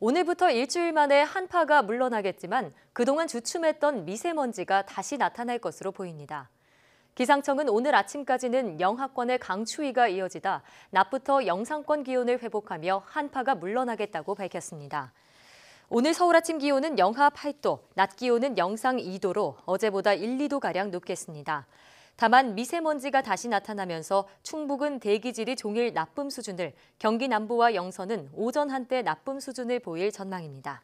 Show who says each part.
Speaker 1: 오늘부터 일주일 만에 한파가 물러나겠지만 그동안 주춤했던 미세먼지가 다시 나타날 것으로 보입니다. 기상청은 오늘 아침까지는 영하권의 강추위가 이어지다 낮부터 영상권 기온을 회복하며 한파가 물러나겠다고 밝혔습니다. 오늘 서울 아침 기온은 영하 8도, 낮 기온은 영상 2도로 어제보다 1, 2도가량 높겠습니다. 다만 미세먼지가 다시 나타나면서 충북은 대기질이 종일 나쁨 수준을, 경기 남부와 영서는 오전 한때 나쁨 수준을 보일 전망입니다.